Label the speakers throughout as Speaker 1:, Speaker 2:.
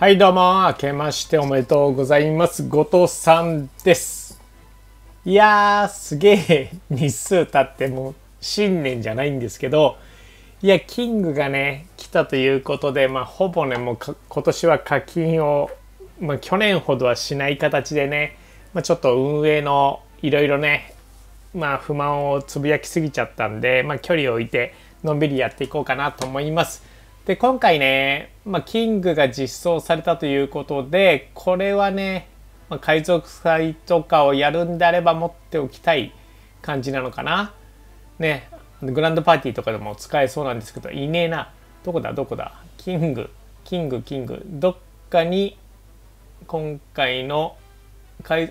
Speaker 1: はいどうも明けましておめでとうございます後藤さんですいやーすげえ日数経っても新年じゃないんですけどいやキングがね来たということでまあほぼねもう今年は課金をまあ、去年ほどはしない形でね、まあ、ちょっと運営のいろいろねまあ不満をつぶやきすぎちゃったんでまあ距離を置いてのんびりやっていこうかなと思いますで、今回ね、まあ、キングが実装されたということで、これはね、まあ、海賊祭とかをやるんであれば持っておきたい感じなのかな。ね、グランドパーティーとかでも使えそうなんですけど、いねえな。どこだどこだキング、キング、キング。どっかに、今回の、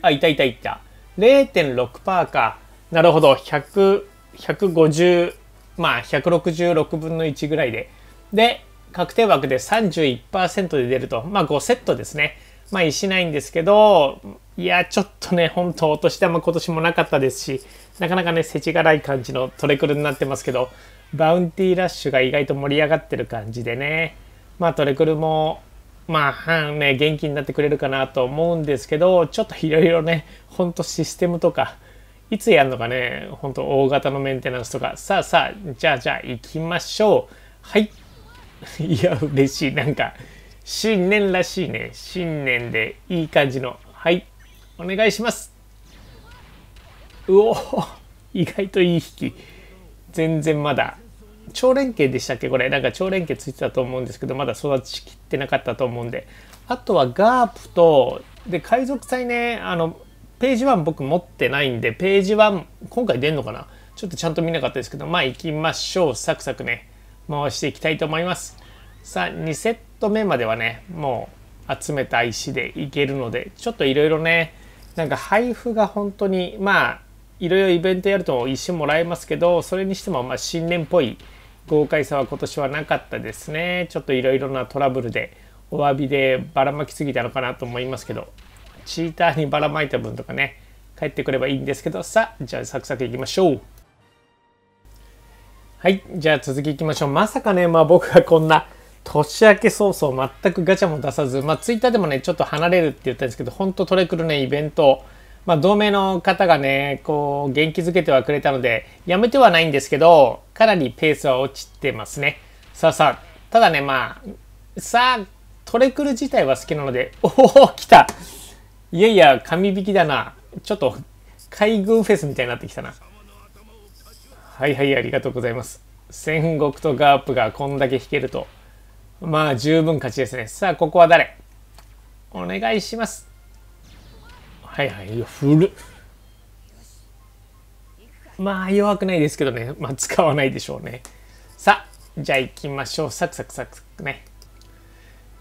Speaker 1: あ、いたいたいた。0.6%か。なるほど。100、150、まあ、166分の1ぐらいで。で、確定枠で31%で出ると、まあ5セットですね。まあ石ないんですけど、いや、ちょっとね、本当お年玉今年もなかったですし、なかなかね、せちがらい感じのトレクルになってますけど、バウンティーラッシュが意外と盛り上がってる感じでね、まあトレクルも、まあ、ね、元気になってくれるかなと思うんですけど、ちょっといろいろね、ほんとシステムとか、いつやるのかね、ほんと大型のメンテナンスとか、さあさあ、じゃあじゃあ行きましょう。はい。いや、嬉しい。なんか、新年らしいね。新年でいい感じの。はい、お願いします。うお 意外といい引き。全然まだ。超連携でしたっけこれ。なんか超連携ついてたと思うんですけど、まだ育ちきってなかったと思うんで。あとはガープと、で、海賊祭ね、あの、ページ1僕持ってないんで、ページ1、今回出んのかなちょっとちゃんと見なかったですけど、まあ行きましょう。サクサクね。回していきたいと思います。さあ、2セット目まではね、もう集めた石でいけるので、ちょっといろいろね、なんか配布が本当に、まあ、いろいろイベントやると石もらえますけど、それにしても、ま新年っぽい豪快さは今年はなかったですね。ちょっといろいろなトラブルで、お詫びでばらまきすぎたのかなと思いますけど、チーターにばらまいた分とかね、帰ってくればいいんですけど、さあ、じゃあサクサクいきましょう。はい。じゃあ続きいきましょう。まさかね、まあ僕がこんな年明け早々全くガチャも出さず、まあツイッターでもね、ちょっと離れるって言ったんですけど、ほんとトレクルね、イベント、まあ同盟の方がね、こう元気づけてはくれたので、やめてはないんですけど、かなりペースは落ちてますね。さあさあ、ただね、まあ、さあ、トレクル自体は好きなので、おお、来たいやいや、神引きだな。ちょっと、海軍フェスみたいになってきたな。はいはいありがとうございます戦国とガープがこんだけ引けるとまあ十分勝ちですねさあここは誰お願いしますはいはいフル。まあ弱くないですけどねまあ使わないでしょうねさあじゃあ行きましょうサクサクサクサクね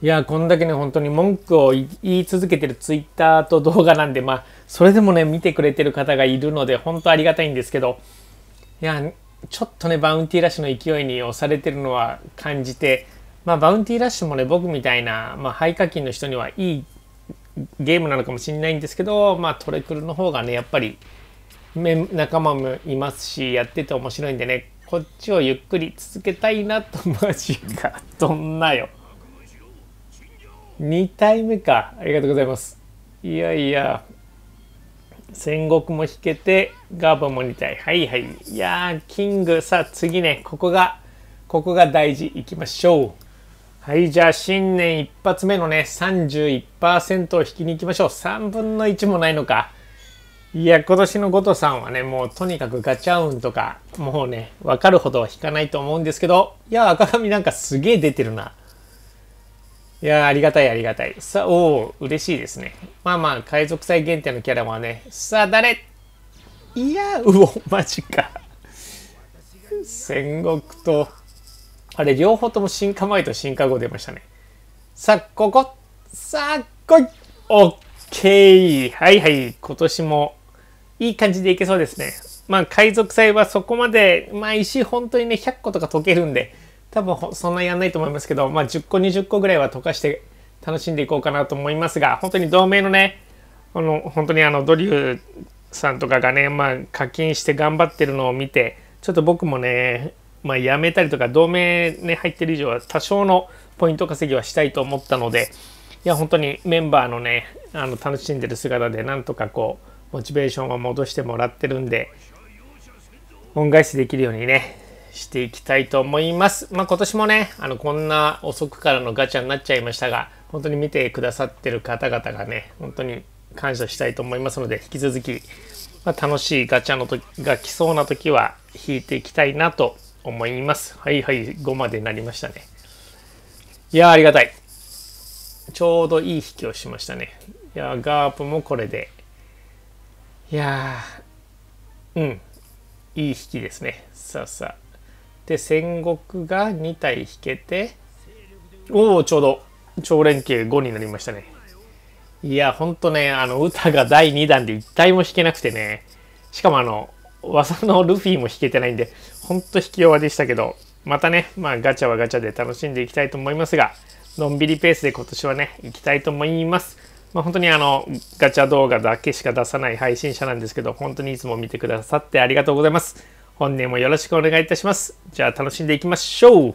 Speaker 1: いやこんだけね本当に文句を言い続けてるツイッターと動画なんでまあそれでもね見てくれてる方がいるので本当ありがたいんですけどいやちょっとねバウンティーラッシュの勢いに押されてるのは感じて、まあ、バウンティーラッシュもね僕みたいな、まあ、廃課金の人にはいいゲームなのかもしれないんですけど、まあ、トレクルの方がねやっぱり仲間もいますしやってて面白いんでねこっちをゆっくり続けたいなとマジか どんなよ2体目かありがとうございますいやいや戦国も引けて、ガーバも2体。はいはい。いやー、キング。さあ、次ね、ここが、ここが大事。いきましょう。はい、じゃあ新年一発目のね、31%を引きに行きましょう。3分の1もないのか。いや、今年の後藤さんはね、もうとにかくガチャ運とか、もうね、わかるほどは引かないと思うんですけど、いや、赤髪なんかすげえ出てるな。いやありがたいありがたい。さあ、おお、嬉しいですね。まあまあ、海賊祭限定のキャラはね、さあ誰いやうお、マジか。戦国と、あれ、両方とも進化前と進化後出ましたね。さあ、ここ、さあ、来いオッケーはいはい、今年もいい感じでいけそうですね。まあ、海賊祭はそこまで、まあ、石本当にね、100個とか溶けるんで、多分そんなやんないと思いますけど、まあ、10個20個ぐらいは溶かして楽しんでいこうかなと思いますが本当に同盟のねあの本当にあのドリューさんとかがね、まあ、課金して頑張ってるのを見てちょっと僕もね、まあ、やめたりとか同盟ね入ってる以上は多少のポイント稼ぎはしたいと思ったのでいや本当にメンバーのねあの楽しんでる姿でなんとかこうモチベーションを戻してもらってるんで恩返しできるようにねしていきたいと思います。まあ、今年もね、あの、こんな遅くからのガチャになっちゃいましたが、本当に見てくださってる方々がね、本当に感謝したいと思いますので、引き続き、まあ、楽しいガチャの時が来そうな時は引いていきたいなと思います。はいはい、5までなりましたね。いやありがたい。ちょうどいい引きをしましたね。いやガープもこれで。いやうん、いい引きですね。さあさあ。で戦国が2体引けておおちょうど超連携5になりましたねいやほんとねあの歌が第2弾で1体も引けなくてねしかもあの技のルフィも引けてないんでほんと引き弱でしたけどまたねまあガチャはガチャで楽しんでいきたいと思いますがのんびりペースで今年はね行きたいと思いますまあ、本当にあのガチャ動画だけしか出さない配信者なんですけど本当にいつも見てくださってありがとうございます本年もよろしくお願いいたします。じゃあ楽しんでいきましょう